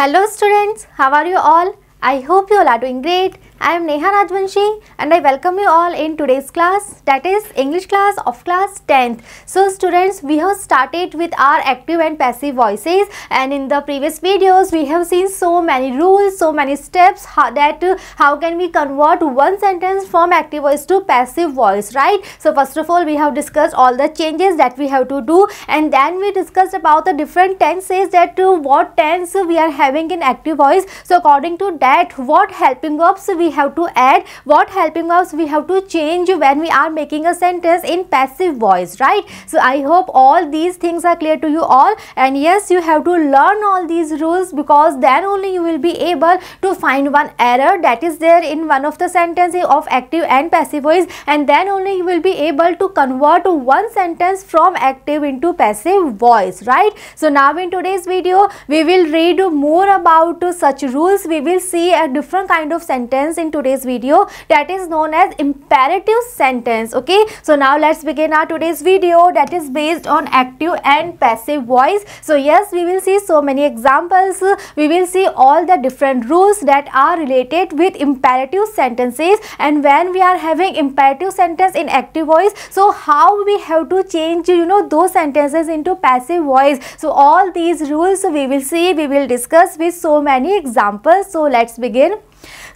Hello students, how are you all? I hope you all are doing great. I am Neha Rajvanshi and I welcome you all in today's class that is English class of class 10th. So students we have started with our active and passive voices and in the previous videos we have seen so many rules, so many steps how that how can we convert one sentence from active voice to passive voice right. So first of all we have discussed all the changes that we have to do and then we discussed about the different tenses that uh, what tense we are having in active voice. So according to that what helping verbs we we have to add, what helping verbs we have to change when we are making a sentence in passive voice, right? So I hope all these things are clear to you all and yes, you have to learn all these rules because then only you will be able to find one error that is there in one of the sentences of active and passive voice and then only you will be able to convert one sentence from active into passive voice, right? So now in today's video, we will read more about such rules. We will see a different kind of sentence in today's video that is known as imperative sentence okay so now let's begin our today's video that is based on active and passive voice so yes we will see so many examples we will see all the different rules that are related with imperative sentences and when we are having imperative sentence in active voice so how we have to change you know those sentences into passive voice so all these rules we will see we will discuss with so many examples so let's begin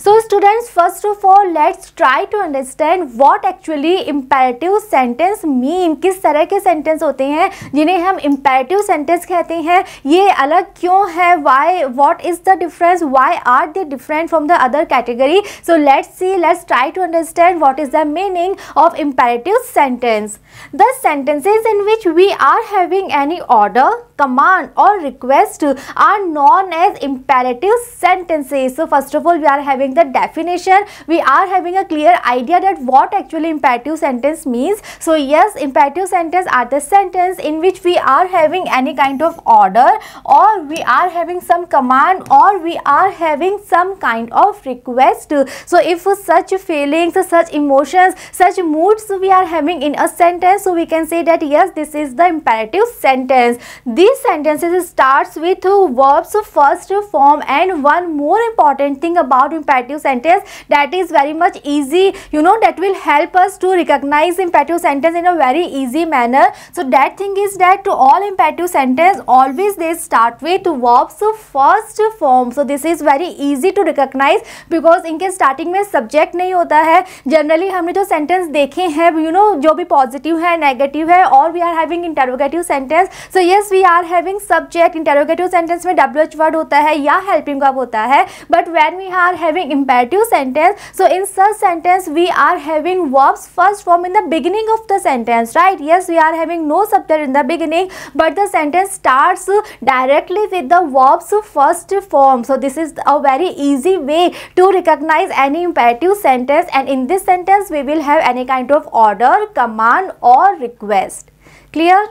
so students first of all let's try to understand what actually imperative sentence mean किस तरह के sentence होते हैं जिन्हें हम imperative sentence कहते हैं ये अलग क्यों है why what is the difference why are they different from the other category so let's see let's try to understand what is the meaning of imperative sentence the sentences in which we are having any order command or request are known as imperative sentences. So first of all, we are having the definition. We are having a clear idea that what actually imperative sentence means. So yes, imperative sentence are the sentence in which we are having any kind of order or we are having some command or we are having some kind of request. So if such feelings, such emotions, such moods we are having in a sentence, so we can say that yes, this is the imperative sentence. This these sentences starts with verbs first form and one more important thing about imperative sentence that is very much easy you know that will help us to recognize imperative sentence in a very easy manner so that thing is that all imperative sentence always they start with verbs first form so this is very easy to recognize because इनके starting में subject नहीं होता है generally हमने जो sentence देखे हैं you know जो भी positive है negative है और we are having interrogative sentence so yes we are are having subject interrogative sentence में डब्ल्यू एच वर्ड होता है या हेल्पिंग वर्ब होता है but when we are having imperative sentence so in such sentence we are having verbs first form in the beginning of the sentence right yes we are having no subject in the beginning but the sentence start directly with the verbs first form so this is a very easy way to recognize any imperative sentence and in this sentence we will have any kind of order command और request clear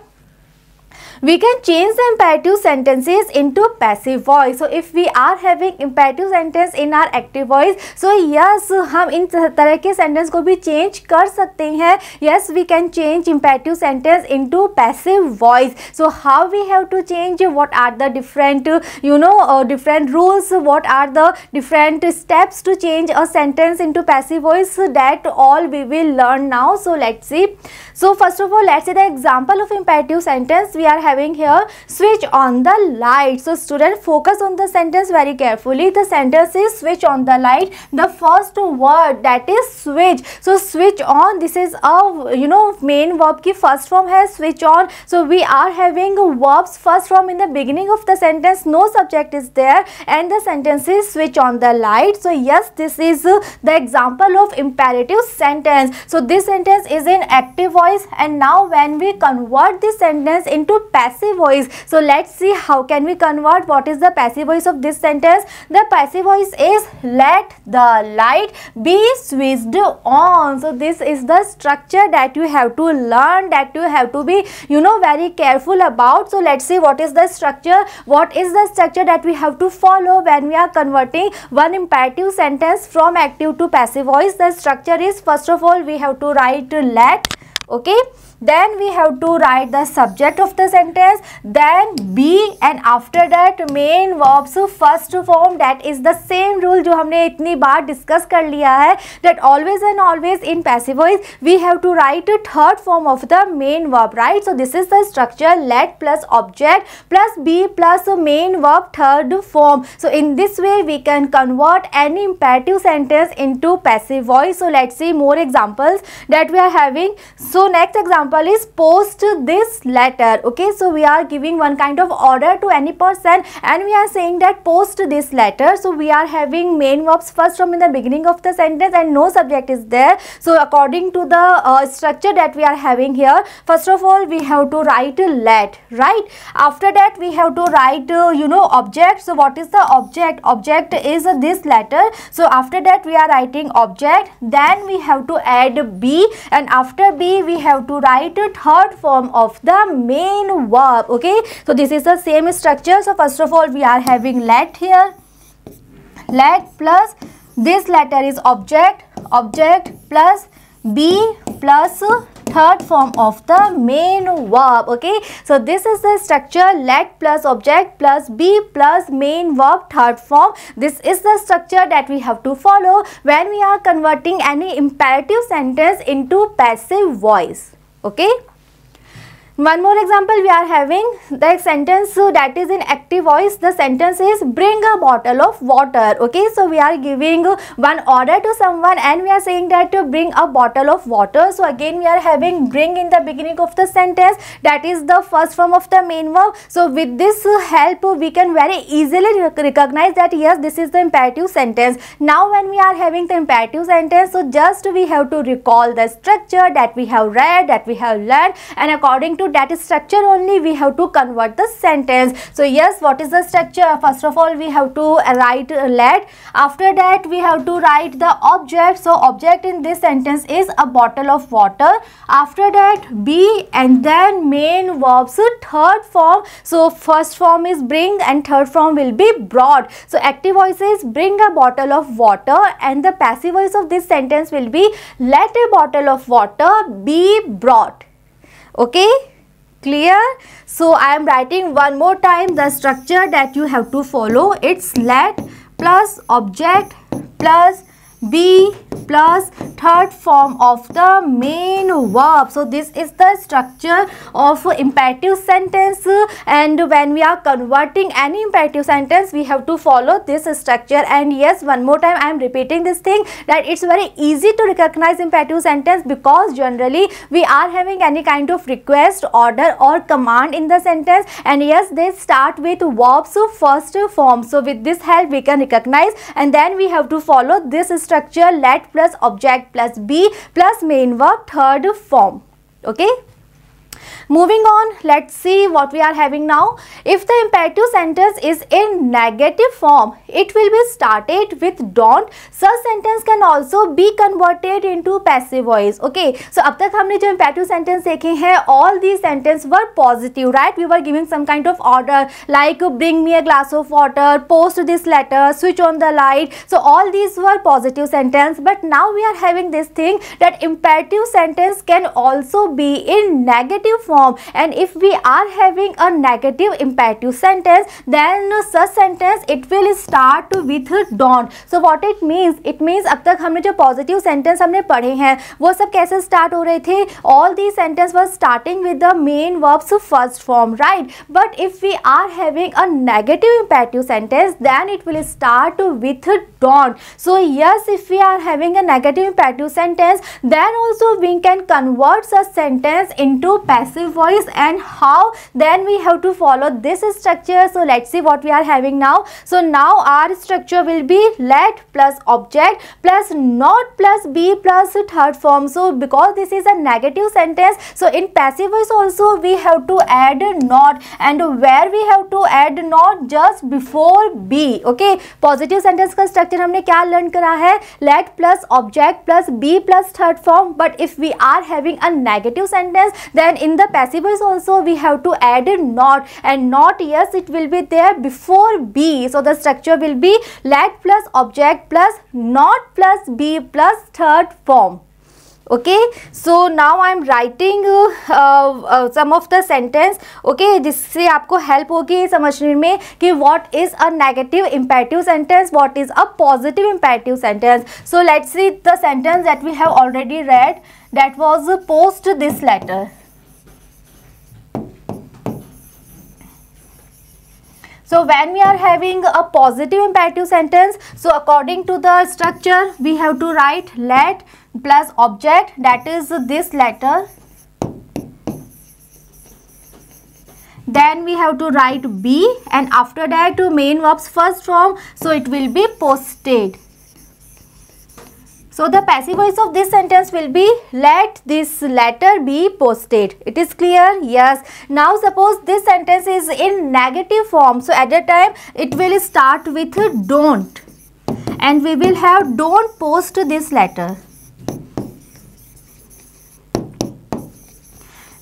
We can change the imperative sentences into passive voice. So if we are having imperative sentence in our active voice, so yes, हम in तरह के sentence को भी change कर सकते हैं yes we can change imperative sentence into passive voice so how we have to change what are the different you know uh, different rules what are the different steps to change a sentence into passive voice that all we will learn now so let's see so first of all let's see the example of imperative sentence we are having here switch on the light so student focus on the sentence very carefully the sentence is switch on the light the first word that is switch so switch on this is a you know main verb ki first form hai switch on so we are having verbs first form in the beginning of the sentence no subject is there and the sentence is switch on the light so yes this is the example of imperative sentence so this sentence is in active voice and now when we convert this sentence into passive passive voice. So let's see how can we convert what is the passive voice of this sentence. The passive voice is let the light be switched on. So this is the structure that you have to learn that you have to be you know very careful about. So let's see what is the structure. What is the structure that we have to follow when we are converting one imperative sentence from active to passive voice. The structure is first of all we have to write let okay then we have to write the subject of the sentence then be and after that main verbs first form that is the same rule जो हमने इतनी बार discuss कर लिया है that always and always in passive voice we have to write a third form of the main verb right so this is the structure let plus object plus be plus main verb third form so in this way we can convert any imperative sentence into passive voice so let's see more examples that we are having so next example example is post this letter okay so we are giving one kind of order to any person and we are saying that post this letter so we are having main verbs first from in the beginning of the sentence and no subject is there so according to the uh, structure that we are having here first of all we have to write let right after that we have to write uh, you know object so what is the object object is uh, this letter so after that we are writing object then we have to add b and after b we have to write write a third form of the main verb okay so this is the same structure so first of all we are having let here let plus this letter is object object plus be plus third form of the main verb okay so this is the structure let plus object plus be plus main verb third form this is the structure that we have to follow when we are converting any imperative sentence into passive voice Okay. One more example we are having the sentence that is in active voice. The sentence is bring a bottle of water. Okay, so we are giving one order to someone and we are saying that to bring a bottle of water. So again we are having bring in the beginning of the sentence that is the first form of the main verb. So with this help we can very easily recognize that yes this is the imperative sentence. Now when we are having the imperative sentence so just we have to recall the structure that we have read that we have learned and according to into that structure only we have to convert the sentence so yes what is the structure first of all we have to write let after that we have to write the object so object in this sentence is a bottle of water after that be and then main verbs third form so first form is bring and third form will be brought so active voice is bring a bottle of water and the passive voice of this sentence will be let a bottle of water be brought okay clear so i am writing one more time the structure that you have to follow it's let plus object plus B plus third form of the main verb so this is the structure of imperative sentence and when we are converting any imperative sentence we have to follow this structure and yes one more time i am repeating this thing that it's very easy to recognize imperative sentence because generally we are having any kind of request order or command in the sentence and yes they start with verbs so first form so with this help we can recognize and then we have to follow this structure structure let plus object plus be plus main verb third form okay Moving on, let's see what we are having now. If the imperative sentence is in negative form, it will be started with don't. Such sentence can also be converted into passive voice. Okay, so up तक हमने imperative sentence देखे हैं, all these sentences were positive, right? We were giving some kind of order like bring me a glass of water, post this letter, switch on the light. So all these were positive sentence, but now we are having this thing that imperative sentence can also be in negative form and if we are having a negative imperative sentence then such sentence it will start with don't so what it means it means ab tak humne jo positive sentence humne padhe hain wo sab kaise start ho rahe all these sentences were starting with the main verb's first form right but if we are having a negative imperative sentence then it will start with don't so yes if we are having a negative imperative sentence then also we can convert such sentence into passive voice and how then we have to follow this structure so let's see what we are having now so now our structure will be let plus object plus not plus be plus third form so because this is a negative sentence so in passive voice also we have to add not and where we have to add not just before be okay Positive sentence का structure हमने क्या learn let plus object plus object plus third form. But if we are having a negative sentence, then in the passivers also we have to add a not and not yes it will be there before be. So the structure will be let plus object plus not plus be plus third form okay so now i am writing uh, uh, some of the sentence okay जिससे आपको help होगी समझने में कि what is a negative imperative sentence what is a positive imperative sentence so let's see the sentence that we have already read that was uh, post this letter So when we are having a positive imperative sentence, so according to the structure, we have to write let plus object that is this letter. Then we have to write be and after that to main verbs first form. So it will be posted. So the passive voice of this sentence will be let this letter be posted. It is clear? Yes. Now suppose this sentence is in negative form. So at the time it will start with don't and we will have don't post this letter.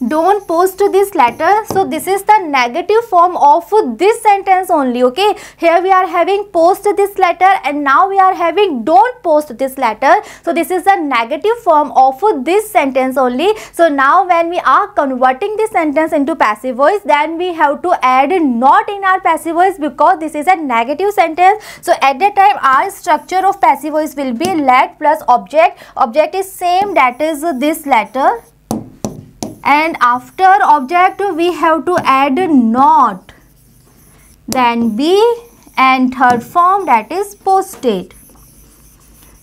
don't post this letter so this is the negative form of this sentence only okay here we are having post this letter and now we are having don't post this letter so this is the negative form of this sentence only so now when we are converting this sentence into passive voice then we have to add not in our passive voice because this is a negative sentence so at that time our structure of passive voice will be let plus object object is same that is this letter and after object we have to add not then b and third form that is posted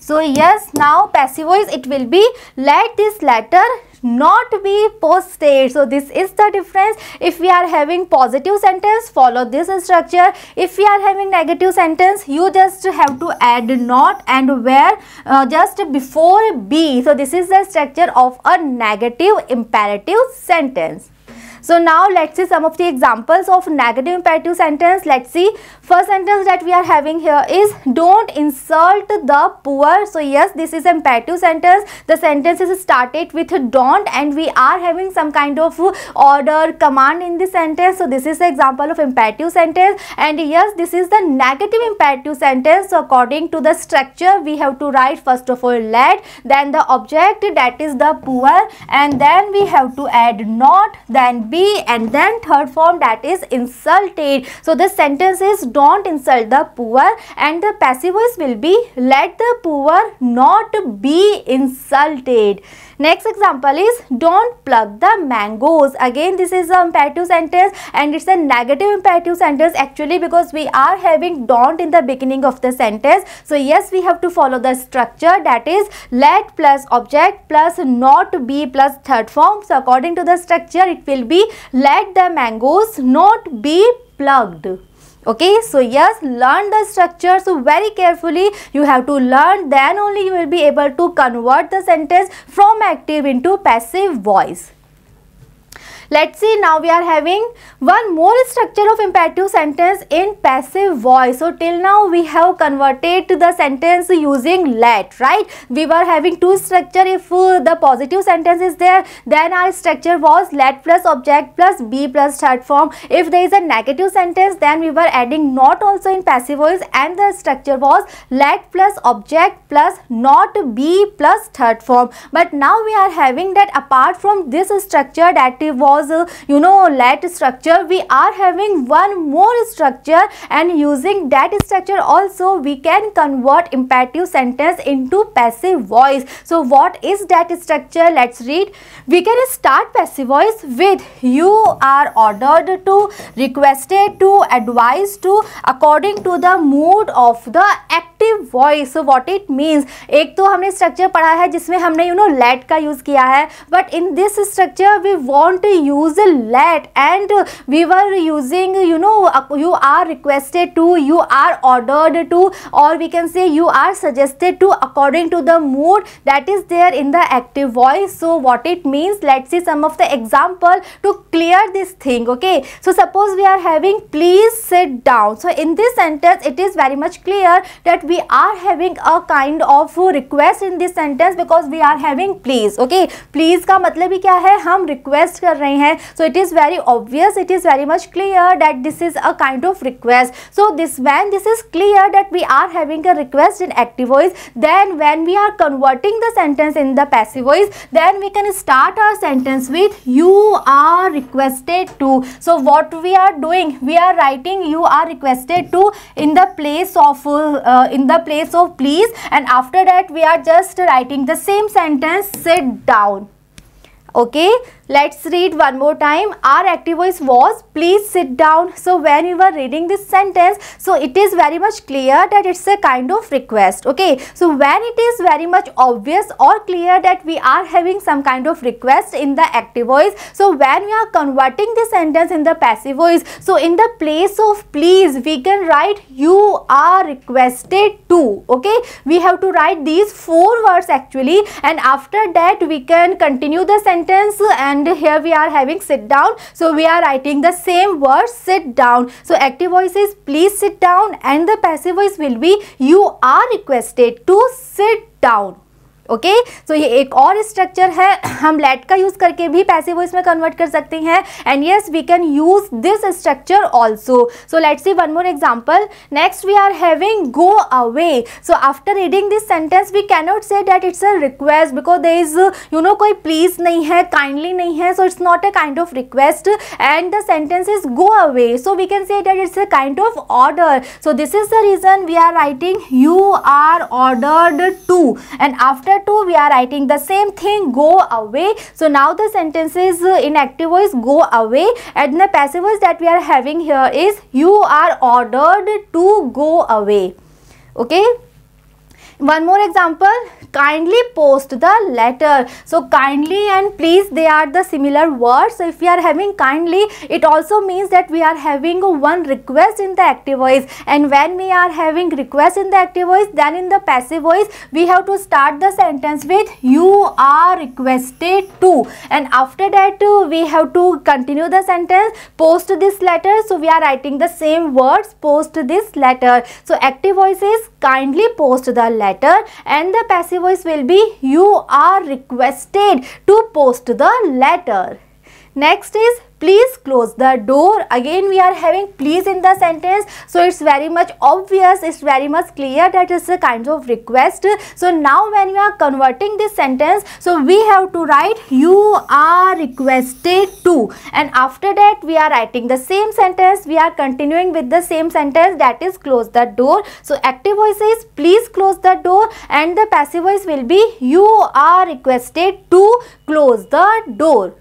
so yes now passive voice it will be let this letter not be posted. So this is the difference. If we are having positive sentence, follow this structure. If we are having negative sentence, you just have to add not and where uh, just before be. So this is the structure of a negative imperative sentence. So now let's see some of the examples of negative imperative sentence. Let's see. First sentence that we are having here is don't insult the poor. So yes, this is imperative sentence. The sentence is started with don't and we are having some kind of order command in the sentence. So this is the example of imperative sentence and yes, this is the negative imperative sentence. So according to the structure, we have to write first of all let, then the object that is the poor and then we have to add not, then be be and then third form that is insulted. So the sentence is don't insult the poor and the passive voice will be let the poor not be insulted. Next example is don't pluck the mangoes. Again, this is an imperative sentence and it's a negative imperative sentence actually because we are having don't in the beginning of the sentence. So yes, we have to follow the structure that is let plus object plus not be plus third form. So according to the structure, it will be let the mangoes not be plugged okay so yes learn the structure so very carefully you have to learn then only you will be able to convert the sentence from active into passive voice Let's see now we are having one more structure of imperative sentence in passive voice. So till now we have converted the sentence using let right. We were having two structure if uh, the positive sentence is there then our structure was let plus object plus be plus third form. If there is a negative sentence then we were adding not also in passive voice and the structure was let plus object plus not be plus third form. But now we are having that apart from this structure that was uh, you know lat structure we are having one more structure and using that structure also we can convert imperative sentence into passive voice so what is that structure let's read we can start passive voice with you are ordered to requested to advised to according to the mood of the act receptive voice what it means एक तो हमने structure पढ़ा है जिसमें हमने you know let का use किया है but in this structure we won't use let and we were using you know you are requested to you are ordered to और we can say you are suggested to according to the mood that is there in the active voice so what it means let see some of the example to clear this thing okay so suppose we are having please set down so in this sentence it is very much clear that we we are having a kind of request in this sentence because we are having please okay please का मतलब ही क्या है हम request कर रहे हैं so it is very obvious it is very much clear that this is a kind of request so this when this is clear that we are having a request in active voice then when we are converting the sentence in the passive voice then we can start our sentence with you are requested to so what we are doing we are writing you are requested to in the place of uh, in the place of please and after that we are just writing the same sentence sit down okay Let's read one more time. Our active voice was, please sit down. So when we were reading this sentence, so it is very much clear that it's a kind of request. Okay. So when it is very much obvious or clear that we are having some kind of request in the active voice. So when we are converting the sentence in the passive voice, so in the place of please, we can write you are requested to. Okay. We have to write these four words actually and after that we can continue the sentence and and here we are having sit down so we are writing the same word sit down so active voice is please sit down and the passive voice will be you are requested to sit down okay so तो ये एक और structure है हम late का use करके भी पैसे वो इसमें कन्वर्ट कर सकते हैं and yes we can use this structure also so let see one more example next we are having go away so after reading this sentence we cannot say that it's a request because they is you know कोई please नहीं है kindly नहीं है so it's not a kind of request and the sentence is go away so we can say that it's a kind of order so this is the reason we are writing you are ordered to and after 2 we are writing the same thing go away so now the sentence is in active voice go away and the passive voice that we are having here is you are ordered to go away okay one more example, kindly post the letter. So kindly and please they are the similar words. So if we are having kindly, it also means that we are having one request in the active voice and when we are having request in the active voice then in the passive voice we have to start the sentence with you are requested to and after that we have to continue the sentence post this letter so we are writing the same words post this letter so active voice is kindly post the letter letter and the passive voice will be you are requested to post the letter. Next is please close the door again we are having please in the sentence so it's very much obvious it's very much clear that it's a kind of request so now when we are converting this sentence so we have to write you are requested to and after that we are writing the same sentence we are continuing with the same sentence that is close the door so active voice is please close the door and the passive voice will be you are requested to close the door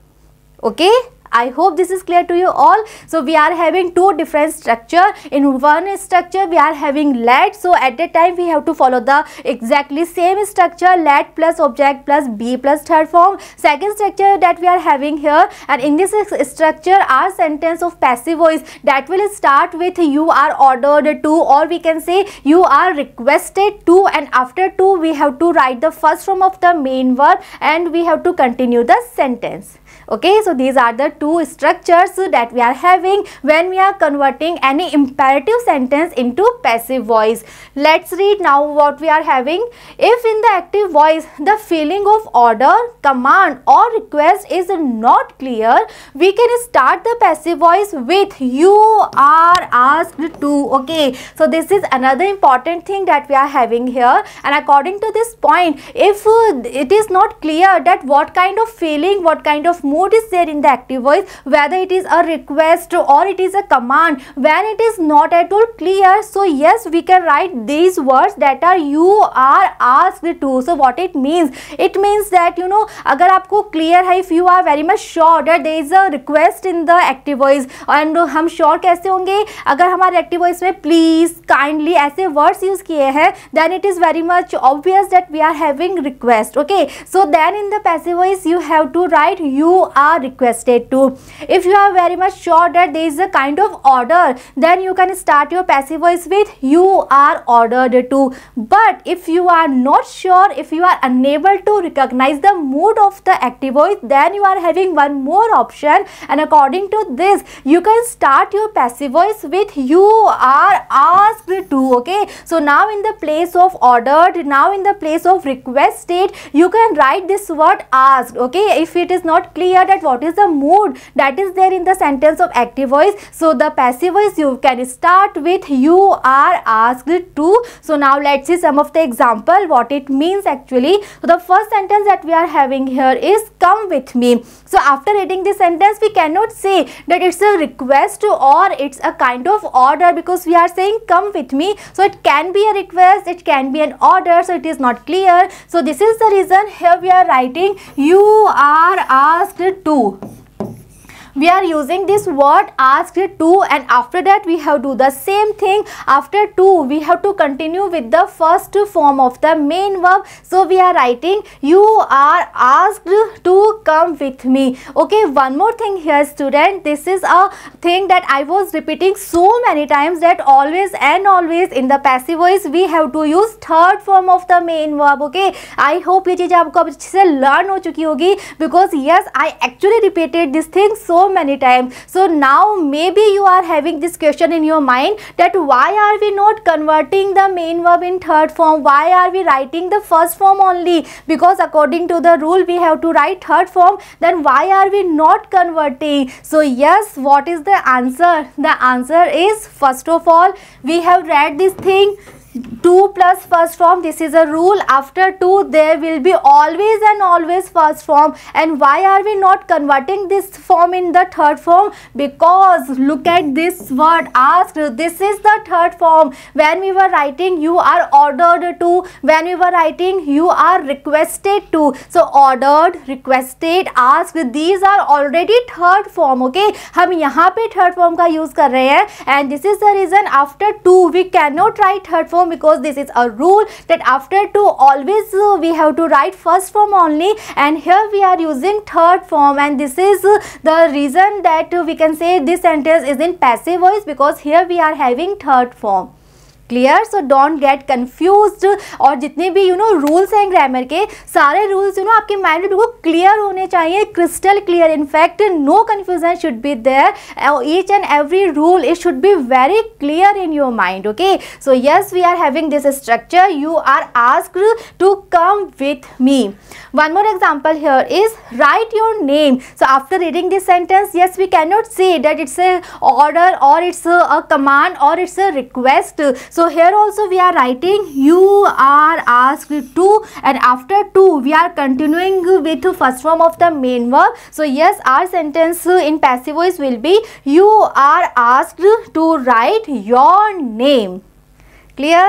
okay I hope this is clear to you all. So we are having two different structure. In one structure we are having let. So at that time we have to follow the exactly same structure let plus object plus B plus third form. Second structure that we are having here and in this structure our sentence of passive voice that will start with you are ordered to or we can say you are requested to and after to we have to write the first form of the main verb and we have to continue the sentence okay so these are the two structures that we are having when we are converting any imperative sentence into passive voice let's read now what we are having if in the active voice the feeling of order command or request is not clear we can start the passive voice with you are asked to okay so this is another important thing that we are having here and according to this point if it is not clear that what kind of feeling what kind of mood mode is there in the active voice whether it is a request or it is a command when it is not at all clear so yes we can write these words that are you are asked to so what it means it means that you know अगर आपको clear है if you are very much sure that there is a request in the active voice and हम sure कैसे होंगे अगर हमारे active voice में please kindly ऐसे वर्ड्स यूज़ किए हैं then it is very much obvious that we are having request okay so then in the passive voice you have to write you are requested to. If you are very much sure that there is a kind of order, then you can start your passive voice with you are ordered to. But if you are not sure, if you are unable to recognize the mood of the active voice, then you are having one more option and according to this, you can start your passive voice with you are asked to, okay? So now in the place of ordered, now in the place of requested, you can write this word asked, okay? If it is not clear, here that what is the mood that is there in the sentence of active voice. So the passive voice you can start with you are asked to. So now let's see some of the example what it means actually. So the first sentence that we are having here is come with me. So after reading this sentence we cannot say that it's a request or it's a kind of order because we are saying come with me. So it can be a request, it can be an order. So it is not clear. So this is the reason here we are writing you are asked 2 we are using this word asked to and after that we have do the same thing after to we have to continue with the first form of the main verb so we are writing you are asked to come with me okay one more thing here student this is a thing that I was repeating so many times that always and always in the passive voice we have to use third form of the main verb okay I hope you चीज़ आपको अच्छे से learn हो because yes I actually repeated this thing so many times. So now maybe you are having this question in your mind that why are we not converting the main verb in third form? Why are we writing the first form only? Because according to the rule we have to write third form then why are we not converting? So yes what is the answer? The answer is first of all we have read this thing to plus first form this is a rule after to there will be always and always first form and why are we not converting this form in the third form because look at this word ask this is the third form when you are writing you are ordered to when you are writing you are requested to so ordered requested ask these are already third form okay हम यहाँ पे third form का use कर रहे हैं and this is the reason after to we can not write third form form because this is a rule that after two always uh, we have to write first form only and here we are using third form and this is uh, the reason that uh, we can say this sentence is in passive voice because here we are having third form. Clear so don't get confuse और जितने भी you know rules हैं grammar के सारे rules you know आपके mind में बिल्कुल clear होने चाहिए crystal clear in fact no confusion should be there each and every rule it should be very clear in your mind okay so yes we are having this structure you are asked to come with me one more example here is write your name so after reading this sentence yes we cannot say that it's a order or it's a, a command or it's a request so here also we are writing you are asked to and after to we are continuing with first form of the main verb so yes our sentence in passive voice will be you are asked to write your name clear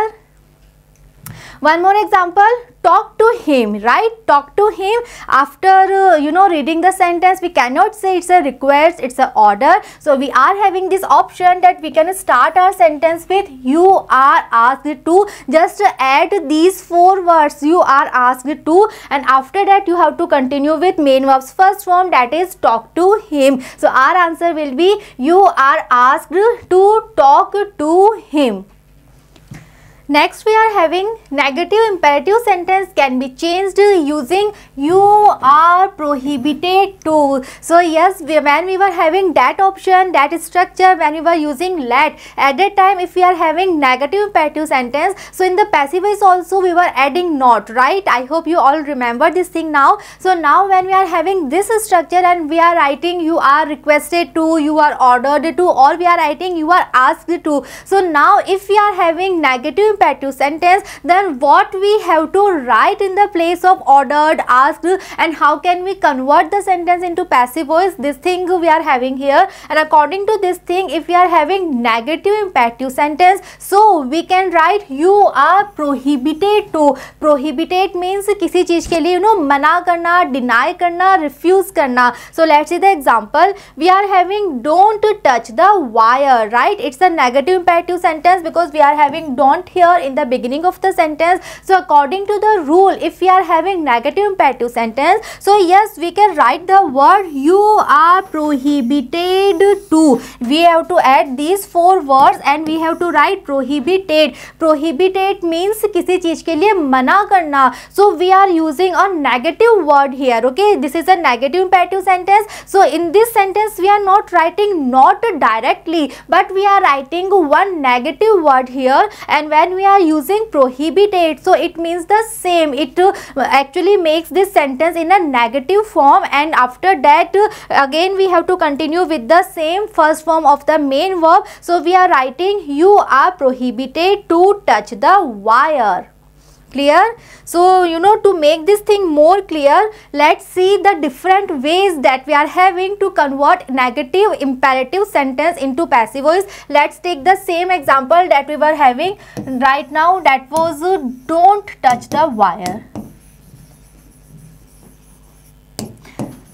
one more example talk to him right talk to him after uh, you know reading the sentence we cannot say it's a request it's a order so we are having this option that we can start our sentence with you are asked to just add these four words you are asked to and after that you have to continue with main verbs first form that is talk to him so our answer will be you are asked to talk to him Next we are having negative imperative sentence can be changed using you are prohibited to. So yes when we were having that option that structure when we were using let at that time if we are having negative imperative sentence so in the passive voice also we were adding not right. I hope you all remember this thing now. So now when we are having this structure and we are writing you are requested to you are ordered to or we are writing you are asked to. So now if we are having negative imperative sentence, then what we have to write in the place of ordered, asked and how can we convert the sentence into passive voice, this thing we are having here. And according to this thing, if we are having negative imperative sentence, so we can write you are prohibited to. Prohibited means किसी चीज़ के लिए you know मना करना deny करना refuse करना see the example. We are having don't touch the wire, right? It's a negative imperative sentence because we are having don't here here in the beginning of the sentence. So according to the rule, if we are having negative imperative sentence, so yes, we can write the word you are prohibited to. We have to add these four words and we have to write prohibited. Prohibited means किसी चीज के लिए मना करना. So we are using a negative word here. Okay, this is a negative imperative sentence. So in this sentence, we are not writing not directly, but we are writing one negative word here. And when we are using prohibited so it means the same it uh, actually makes this sentence in a negative form and after that uh, again we have to continue with the same first form of the main verb so we are writing you are prohibited to touch the wire clear so you know to make this thing more clear let's see the different ways that we are having to convert negative imperative sentence into passive voice let's take the same example that we were having right now that was uh, don't touch the wire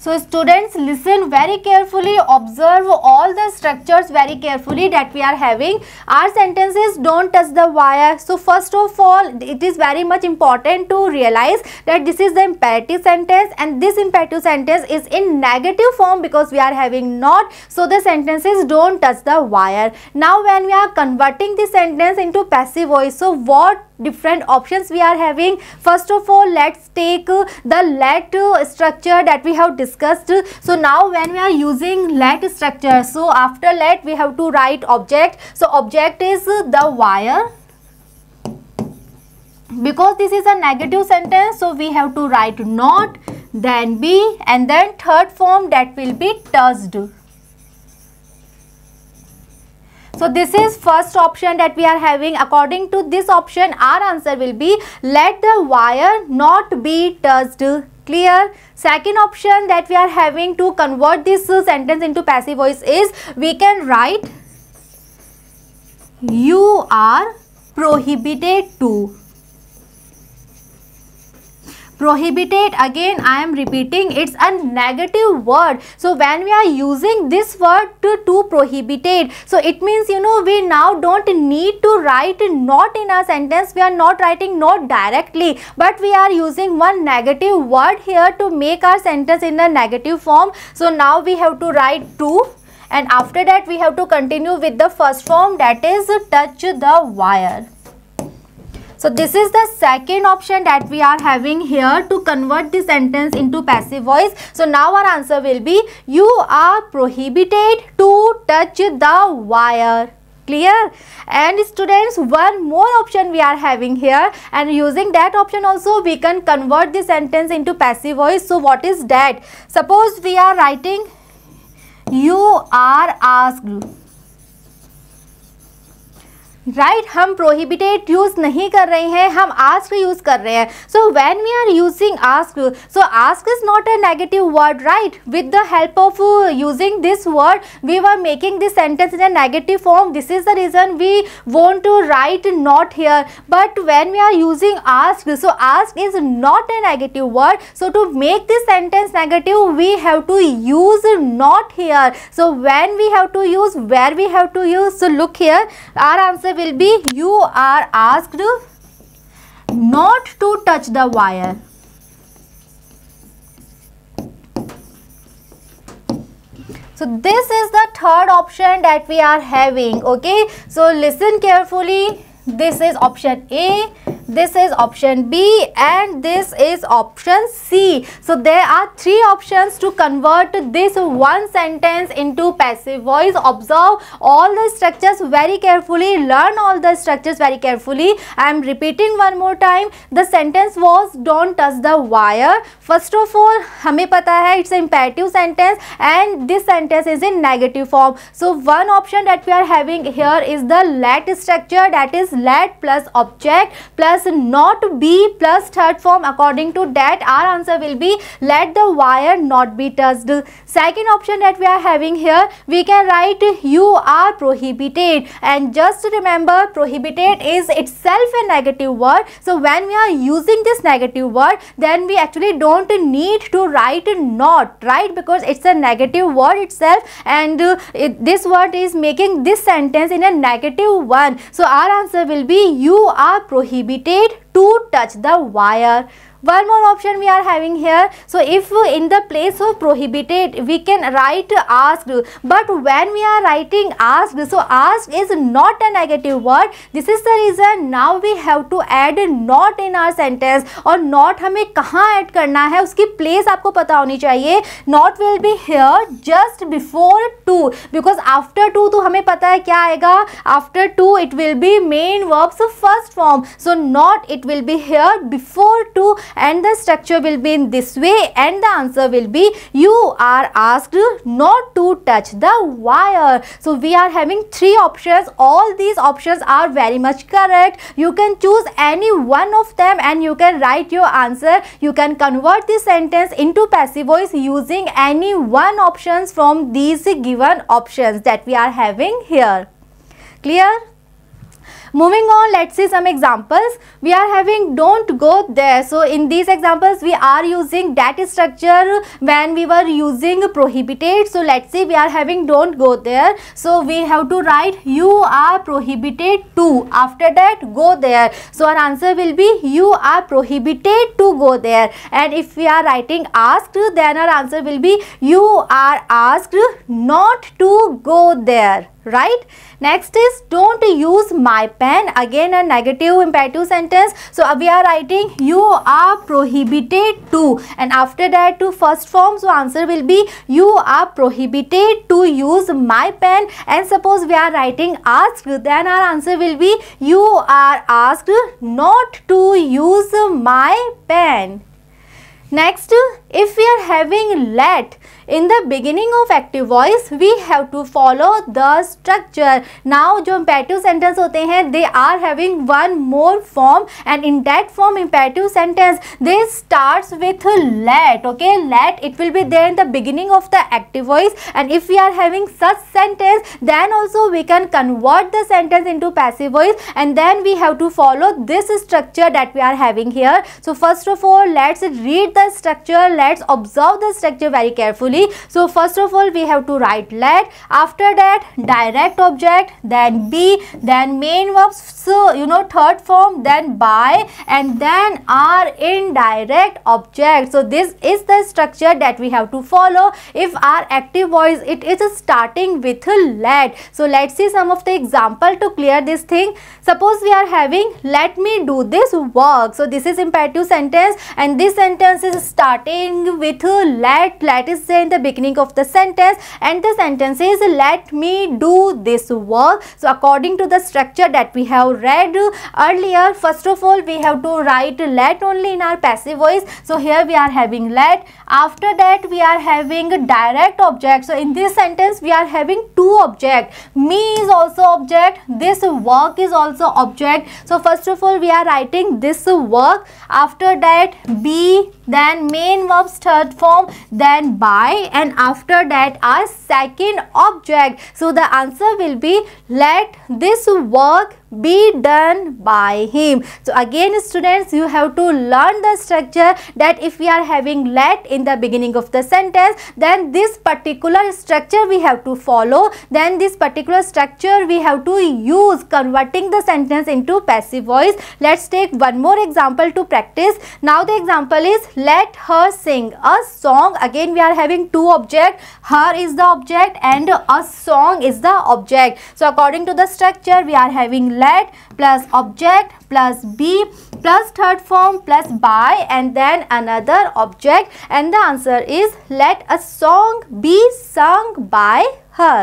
So students listen very carefully, observe all the structures very carefully that we are having. Our sentences don't touch the wire. So first of all, it is very much important to realize that this is the imperative sentence and this imperative sentence is in negative form because we are having not. So the sentences don't touch the wire. Now when we are converting the sentence into passive voice, so what different options we are having first of all let's take uh, the let uh, structure that we have discussed so now when we are using let structure so after let we have to write object so object is uh, the wire because this is a negative sentence so we have to write not then be and then third form that will be touched so this is first option that we are having. According to this option, our answer will be let the wire not be touched clear second option that we are having to convert this sentence into passive voice is we can write you are prohibited to prohibited again i am repeating it's a negative word so when we are using this word to, to prohibited so it means you know we now don't need to write not in a sentence we are not writing not directly but we are using one negative word here to make our sentence in a negative form so now we have to write to and after that we have to continue with the first form that is touch the wire so this is the second option that we are having here to convert the sentence into passive voice. So now our answer will be you are prohibited to touch the wire clear and students one more option we are having here and using that option also we can convert the sentence into passive voice so what is that suppose we are writing you are asked right right, हम prohibited use नहीं कर रहे हैं हम ask use कर रहे हैं so when we are using ask so ask is not a negative word right with the help of using this word we were making this sentence in a negative form this is the reason we want to write not here but when we are using ask so ask is not a negative word so to make this sentence negative we have to use not here so when we have to use where we have to use so look here our answer will be you are asked not to touch the wire. So this is the third option that we are having okay. So listen carefully this is option A, this is option B and this is option C. So there are three options to convert this one sentence into passive voice. Observe all the structures very carefully, learn all the structures very carefully. I am repeating one more time. The sentence was don't touch the wire. First of all, हमें पता है it's an imperative sentence and this sentence is in negative form. So one option that we are having here is the let structure that is let plus object plus not be plus third form according to that our answer will be let the wire not be touched second option that we are having here we can write you are prohibited and just remember prohibited is itself a negative word so when we are using this negative word then we actually don't need to write not right because it's a negative word itself and uh, it, this word is making this sentence in a negative one so our answer answer will be you are prohibited to touch the wire one more option we are having here so if in the place of prohibited we can write asked but when we are writing asked so asked is not a negative word this is the reason now we have to add not in our sentence Or not हमें कहाँ add करना है उसकी place आपको पता होनी चाहिए not will be here just before two because after two तो हमें पता है क्या आएगा after two it will be main verbs first form so not it will be here before two and the structure will be in this way and the answer will be you are asked not to touch the wire. So we are having three options. All these options are very much correct. You can choose any one of them and you can write your answer. You can convert this sentence into passive voice using any one options from these given options that we are having here. Clear? Moving on, let's see some examples. We are having don't go there. So in these examples, we are using that structure when we were using prohibited. So let's see, we are having don't go there. So we have to write you are prohibited to. After that, go there. So our answer will be you are prohibited to go there. And if we are writing asked, then our answer will be you are asked not to go there right next is don't use my pen again a negative imperative sentence so uh, we are writing you are prohibited to and after that to first form so answer will be you are prohibited to use my pen and suppose we are writing asked then our answer will be you are asked not to use my pen next if we are having let in the beginning of active voice we have to follow the structure now jo imperative sentence hote hain, they are having one more form and in that form imperative sentence this starts with let okay let it will be there in the beginning of the active voice and if we are having such sentence then also we can convert the sentence into passive voice and then we have to follow this structure that we are having here so first of all let's read the structure let's observe the structure very carefully so first of all we have to write let after that direct object then be then main verb so you know third form then by and then are indirect object so this is the structure that we have to follow if our active voice it is starting with let so let's see some of the example to clear this thing suppose we are having let me do this work so this is imperative sentence and this sentence is starting with let let is say in the beginning of the sentence and the sentence is let me do this work. So according to the structure that we have read earlier first of all we have to write let only in our passive voice. So here we are having let. After that we are having direct object. So in this sentence we are having two object. Me is also object. This work is also object. So first of all we are writing this work. After that be then main verb third form then by and after that our second object so the answer will be let this work be done by him. So again students you have to learn the structure that if we are having let in the beginning of the sentence then this particular structure we have to follow then this particular structure we have to use converting the sentence into passive voice. Let's take one more example to practice. Now the example is let her sing a song. Again we are having two objects. Her is the object and a song is the object. So according to the structure we are having let plus object plus be plus third form plus by and then another object and the answer is let a song be sung by her.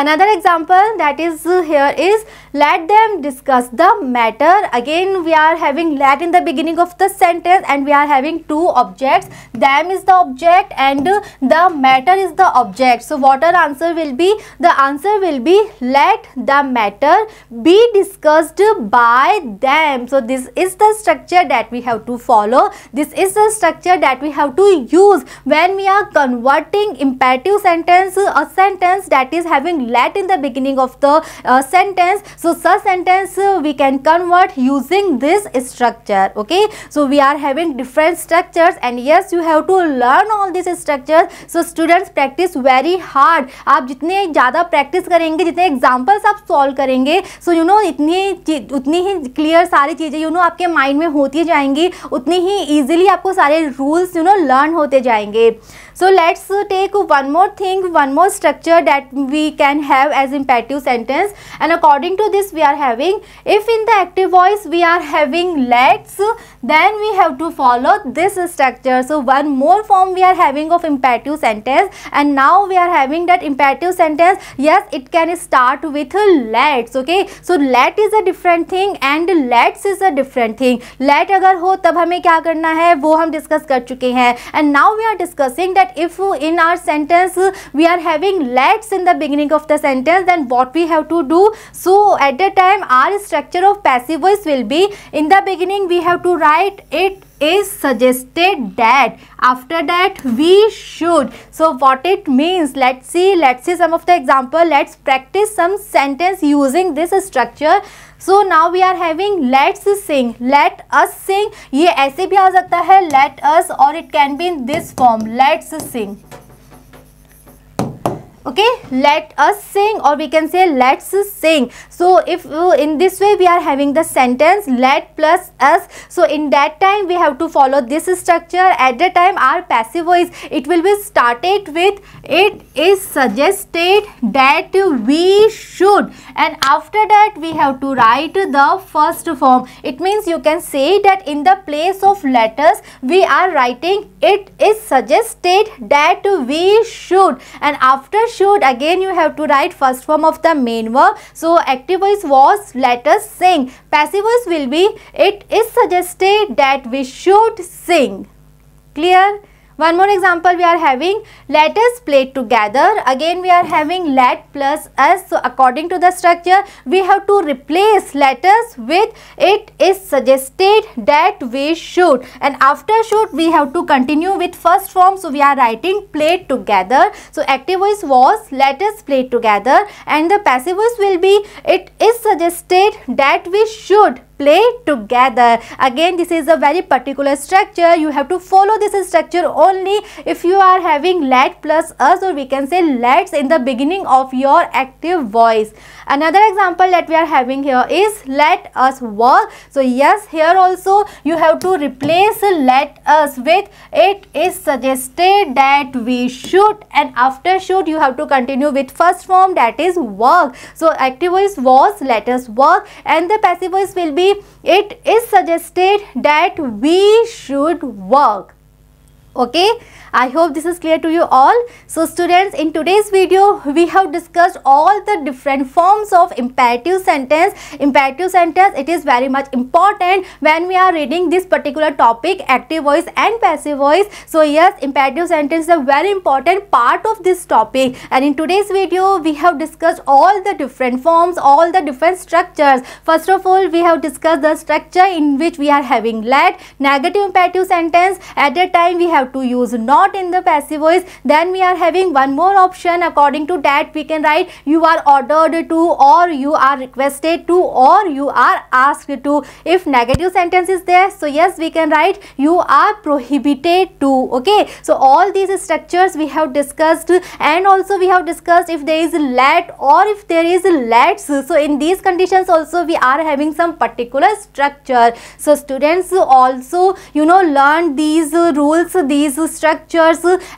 Another example that is here is let them discuss the matter again we are having let in the beginning of the sentence and we are having two objects them is the object and the matter is the object so what our answer will be the answer will be let the matter be discussed by them so this is the structure that we have to follow this is the structure that we have to use when we are converting imperative sentence a sentence that is having let in the beginning of the uh, sentence so such sentence we can convert using this structure okay so we are having different structures and yes you have to learn all these structures so students practice very hard आप जितने ज़्यादा practice करेंगे जितने examples आप solve करेंगे so you know इतनी उतनी ही clear सारी चीज़ें यू नो आपके माइंड में होती जाएंगी उतनी ही ईजिली आपको सारे रूल्स यू नो लर्न होते जाएंगे so let's take one more thing one more structure that we can have as imperative sentence and according to this we are having if in the active voice we are having lets then we have to follow this structure so one more form we are having of imperative sentence and now we are having that imperative sentence yes it can start with let's okay so let is a different thing and let's is a different thing let tab हो kya karna hai? Wo hum discuss kar chuke hain. And now we are discussing that if in our sentence we are having let's in the beginning of the sentence, then what we have to do? So at the time our structure of passive voice will be in the beginning we have to write it is suggested that after that we should so what it means let's see let's see some of the example let's practice some sentence using this structure so now we are having let's sing let us sing ये ऐसे भी आ सकता है us or it can be in this form. Let's sing okay let us sing or we can say let's sing so if uh, in this way we are having the sentence let plus us so in that time we have to follow this structure at the time our passive voice it will be started with it is suggested that we should and after that we have to write the first form it means you can say that in the place of letters we are writing it is suggested that we should and after should again you have to write first form of the main verb. So active voice was let us sing. Passive voice will be it is suggested that we should sing. Clear? One more example we are having let us play together. Again we are having let plus us. So according to the structure we have to replace let us with it is suggested that we should and after should we have to continue with first form. So we are writing play together. So active voice was let us play together and the passive voice will be it is suggested that we should play together. Again, this is a very particular structure. You have to follow this structure only if you are having let plus us or we can say let's, in the beginning of your active voice another example that we are having here is let us work so yes here also you have to replace let us with it is suggested that we should and after should you have to continue with first form that is work so active voice was let us work and the passive voice will be it is suggested that we should work okay I hope this is clear to you all. So students in today's video we have discussed all the different forms of imperative sentence. Imperative sentence it is very much important when we are reading this particular topic active voice and passive voice. So yes imperative sentence is a very important part of this topic and in today's video we have discussed all the different forms all the different structures. First of all we have discussed the structure in which we are having let negative imperative sentence at that time we have to use not not in the passive voice then we are having one more option according to that we can write you are ordered to or you are requested to or you are asked to if negative sentence is there so yes we can write you are prohibited to okay so all these structures we have discussed and also we have discussed if there is let or if there is lets so in these conditions also we are having some particular structure so students also you know learn these rules these structures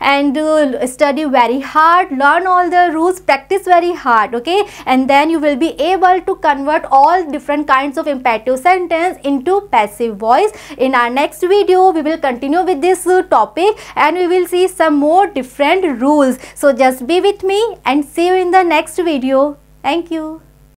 and uh, study very hard learn all the rules practice very hard okay and then you will be able to convert all different kinds of imperative sentence into passive voice in our next video we will continue with this uh, topic and we will see some more different rules so just be with me and see you in the next video thank you